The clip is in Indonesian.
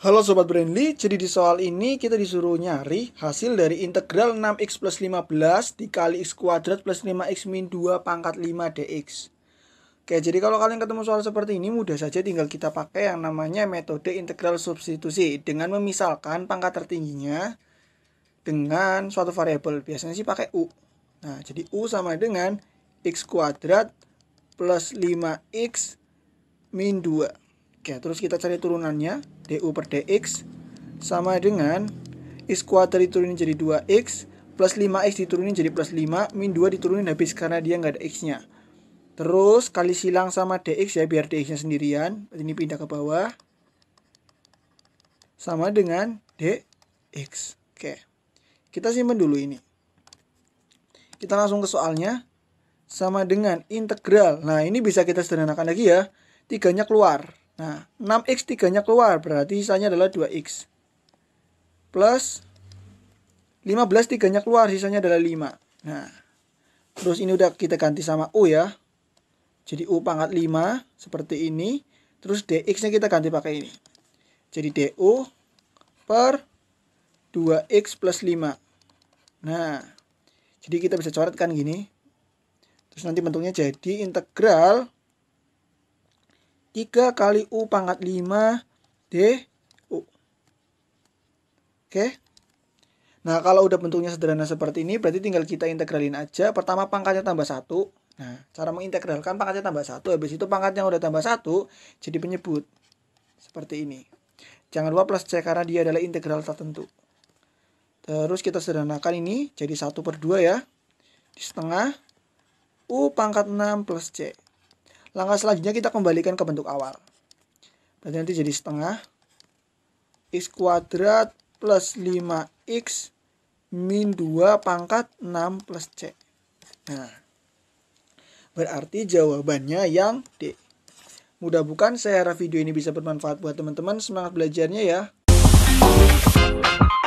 Halo Sobat Brandly, jadi di soal ini kita disuruh nyari hasil dari integral 6x plus 15 dikali x kuadrat plus 5x min 2 pangkat 5 dx. Oke, jadi kalau kalian ketemu soal seperti ini mudah saja tinggal kita pakai yang namanya metode integral substitusi dengan memisalkan pangkat tertingginya dengan suatu variabel. Biasanya sih pakai U. Nah, jadi U sama dengan x kuadrat plus 5x min 2. Oke, terus kita cari turunannya. DU per DX sama dengan X kuadrat diturunin jadi 2X plus 5X diturunin jadi plus 5 min 2 diturunin habis karena dia nggak ada X-nya. Terus kali silang sama DX ya biar DX-nya sendirian. Ini pindah ke bawah. Sama dengan DX. Oke. Kita simpan dulu ini. Kita langsung ke soalnya. Sama dengan integral. Nah ini bisa kita sederhanakan lagi ya. Tiganya keluar. Nah, 6x 3-nya keluar, berarti sisanya adalah 2x. Plus 15 3-nya keluar, sisanya adalah 5. Nah, terus ini udah kita ganti sama U ya. Jadi U pangkat 5 seperti ini. Terus dx-nya kita ganti pakai ini. Jadi du per 2x plus 5. Nah, jadi kita bisa coretkan gini. Terus nanti bentuknya jadi integral 3 kali U pangkat 5 D U Oke. Nah, kalau udah bentuknya sederhana seperti ini, berarti tinggal kita integralin aja. Pertama pangkatnya tambah 1. Nah, cara mengintegralkan pangkatnya tambah 1. Habis itu pangkatnya udah tambah 1, jadi penyebut. Seperti ini. Jangan lupa plus C karena dia adalah integral tertentu. Terus kita sederhanakan ini jadi 1 per 2 ya. Di setengah U pangkat 6 plus C. Langkah selanjutnya kita kembalikan ke bentuk awal. Berarti nanti jadi setengah. X kuadrat plus 5X min 2 pangkat 6 plus C. Nah, berarti jawabannya yang D. Mudah bukan? Saya harap video ini bisa bermanfaat buat teman-teman. Semangat belajarnya ya.